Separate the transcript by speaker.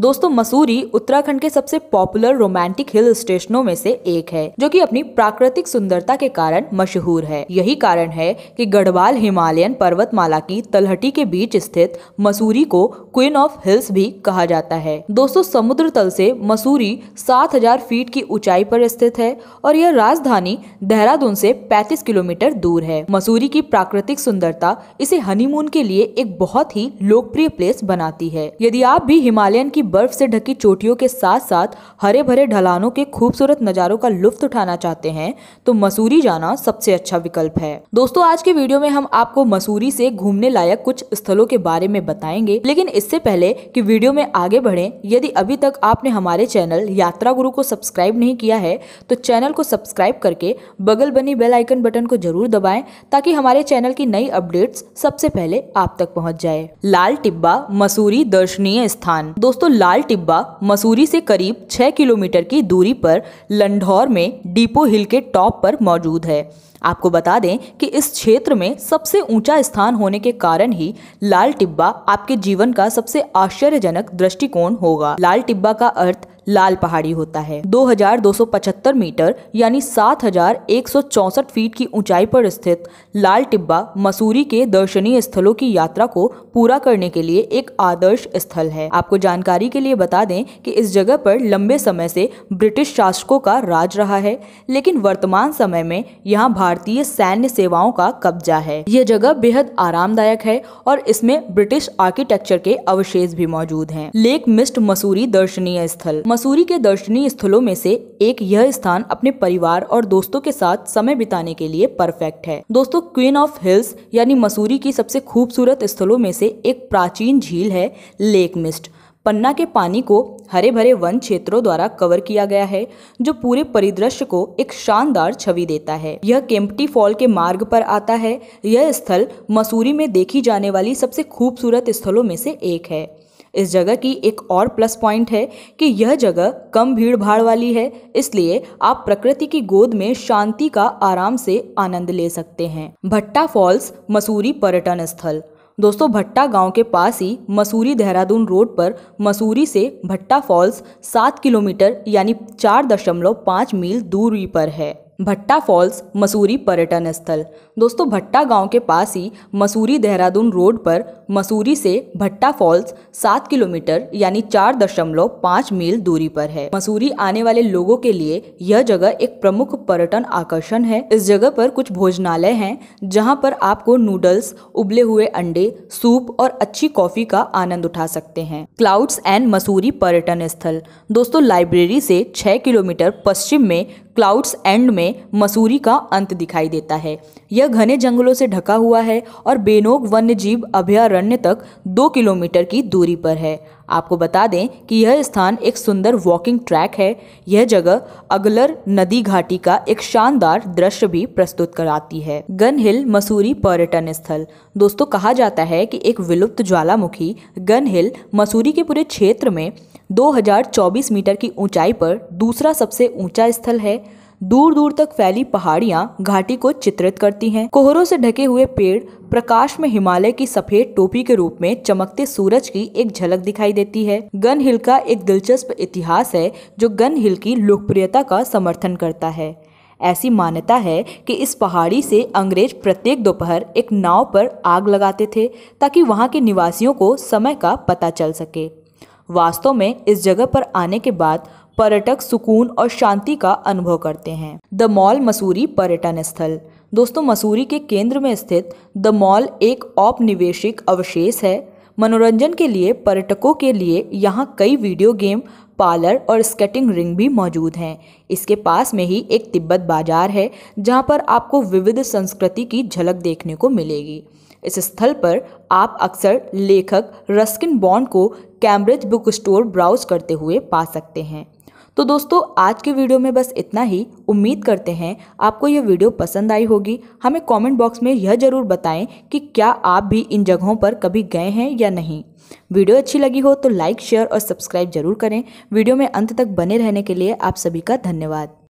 Speaker 1: दोस्तों मसूरी उत्तराखंड के सबसे पॉपुलर रोमांटिक हिल स्टेशनों में से एक है जो कि अपनी प्राकृतिक सुंदरता के कारण मशहूर है यही कारण है कि गढ़वाल हिमालयन पर्वतमाला की तलहटी के बीच स्थित मसूरी को क्वीन ऑफ हिल्स भी कहा जाता है दोस्तों समुद्र तल से मसूरी 7000 फीट की ऊंचाई पर स्थित है और यह राजधानी देहरादून से 35 किलोमीटर दूर है मसूरी की प्राकृतिक सुंदरता इसे हनीमून के लिए एक बहुत ही लोकप्रिय प्लेस बनाती है यदि आप भी हिमालयन की बर्फ से ढकी चोटियों के साथ साथ हरे भरे ढलानों के खूबसूरत नज़ारों का लुफ्त उठाना चाहते हैं तो मसूरी जाना सबसे अच्छा विकल्प है दोस्तों आज के वीडियो में हम आपको मसूरी से घूमने लायक कुछ स्थलों के बारे में बताएंगे लेकिन इससे पहले की वीडियो में आगे बढ़े यदि अभी तक आपने हमारे चैनल यात्रा गुरु को सब्सक्राइब नहीं किया है तो चैनल को सब्सक्राइब करके बगल बनी बेल आइकन बटन को जरूर दबाएं ताकि हमारे चैनल की नई अपडेट्स सबसे पहले आप तक पहुंच जाए लाल टिब्बा मसूरी दर्शनीय स्थान दोस्तों लाल टिब्बा मसूरी से करीब 6 किलोमीटर की दूरी पर लंढौर में डीपो हिल के टॉप पर मौजूद है आपको बता दें कि इस क्षेत्र में सबसे ऊंचा स्थान होने के कारण ही लाल टिब्बा आपके जीवन का सबसे आश्चर्यजनक दृष्टिकोण होगा लाल टिब्बा का अर्थ लाल पहाड़ी होता है 2275 मीटर यानी 7164 फीट की ऊंचाई पर स्थित लाल टिब्बा मसूरी के दर्शनीय स्थलों की यात्रा को पूरा करने के लिए एक आदर्श स्थल है आपको जानकारी के लिए बता दें कि इस जगह पर लंबे समय से ब्रिटिश शासकों का राज रहा है लेकिन वर्तमान समय में यहाँ भारतीय सैन्य सेवाओं का कब्जा है ये जगह बेहद आरामदायक है और इसमें ब्रिटिश आर्किटेक्चर के अवशेष भी मौजूद है लेक मिस्ट मसूरी दर्शनीय स्थल मसूरी के दर्शनीय स्थलों में से एक यह स्थान अपने परिवार और दोस्तों के साथ समय बिताने के लिए परफेक्ट है दोस्तों क्वीन ऑफ हिल्स यानी मसूरी की सबसे खूबसूरत स्थलों में से एक प्राचीन झील है लेक मिस्ट पन्ना के पानी को हरे भरे वन क्षेत्रों द्वारा कवर किया गया है जो पूरे परिदृश्य को एक शानदार छवि देता है यह केम्पटी फॉल के मार्ग पर आता है यह स्थल मसूरी में देखी जाने वाली सबसे खूबसूरत स्थलों में से एक है इस जगह की एक और प्लस पॉइंट है कि यह जगह कम भीड़ भाड़ वाली है इसलिए आप प्रकृति की गोद में शांति का आराम से आनंद ले सकते हैं भट्टा फॉल्स मसूरी पर्यटन स्थल दोस्तों भट्टा गांव के पास ही मसूरी देहरादून रोड पर मसूरी से भट्टा फॉल्स सात किलोमीटर यानी चार दशमलव पाँच मील दूरी पर है भट्टा फॉल्स मसूरी पर्यटन स्थल दोस्तों भट्टा गांव के पास ही मसूरी देहरादून रोड पर मसूरी से भट्टा फॉल्स सात किलोमीटर यानी चार दशमलव पाँच मील दूरी पर है मसूरी आने वाले लोगों के लिए यह जगह एक प्रमुख पर्यटन आकर्षण है इस जगह पर कुछ भोजनालय हैं जहाँ पर आपको नूडल्स उबले हुए अंडे सूप और अच्छी कॉफी का आनंद उठा सकते हैं क्लाउड्स एंड मसूरी पर्यटन स्थल दोस्तों लाइब्रेरी से छः किलोमीटर पश्चिम में क्लाउड्स एंड में मसूरी का अंत दिखाई देता है यह घने जंगलों से ढका हुआ है और बेनोक वन्यजीव अभयारण्य तक दो किलोमीटर की दूरी पर है आपको बता दें कि यह स्थान एक सुंदर वॉकिंग ट्रैक है यह जगह अगलर नदी घाटी का एक शानदार दृश्य भी प्रस्तुत कराती है गन हिल मसूरी पर्यटन स्थल दोस्तों कहा जाता है कि एक विलुप्त ज्वालामुखी गन हिल मसूरी के पूरे क्षेत्र में 2024 मीटर की ऊंचाई पर दूसरा सबसे ऊंचा स्थल है दूर दूर तक फैली पहाड़ियां घाटी को चित्रित करती हैं कोहरों से ढके हुए पेड़ प्रकाश में हिमालय की सफेद टोपी के रूप में चमकते सूरज की एक झलक दिखाई देती है गन हिल का एक दिलचस्प इतिहास है जो गन हिल की लोकप्रियता का समर्थन करता है ऐसी मान्यता है कि इस पहाड़ी से अंग्रेज प्रत्येक दोपहर एक नाव पर आग लगाते थे ताकि वहां के निवासियों को समय का पता चल सके वास्तव में इस जगह पर आने के बाद पर्यटक सुकून और शांति का अनुभव करते हैं द मॉल मसूरी पर्यटन स्थल दोस्तों मसूरी के केंद्र में स्थित द मॉल एक औपनिवेशिक अवशेष है मनोरंजन के लिए पर्यटकों के लिए यहाँ कई वीडियो गेम पार्लर और स्केटिंग रिंग भी मौजूद हैं इसके पास में ही एक तिब्बत बाजार है जहां पर आपको विविध संस्कृति की झलक देखने को मिलेगी इस स्थल पर आप अक्सर लेखक रस्किन बॉन्ड को कैम्ब्रिज बुक स्टोर ब्राउज करते हुए पा सकते हैं तो दोस्तों आज के वीडियो में बस इतना ही उम्मीद करते हैं आपको यह वीडियो पसंद आई होगी हमें कमेंट बॉक्स में यह ज़रूर बताएं कि क्या आप भी इन जगहों पर कभी गए हैं या नहीं वीडियो अच्छी लगी हो तो लाइक शेयर और सब्सक्राइब जरूर करें वीडियो में अंत तक बने रहने के लिए आप सभी का धन्यवाद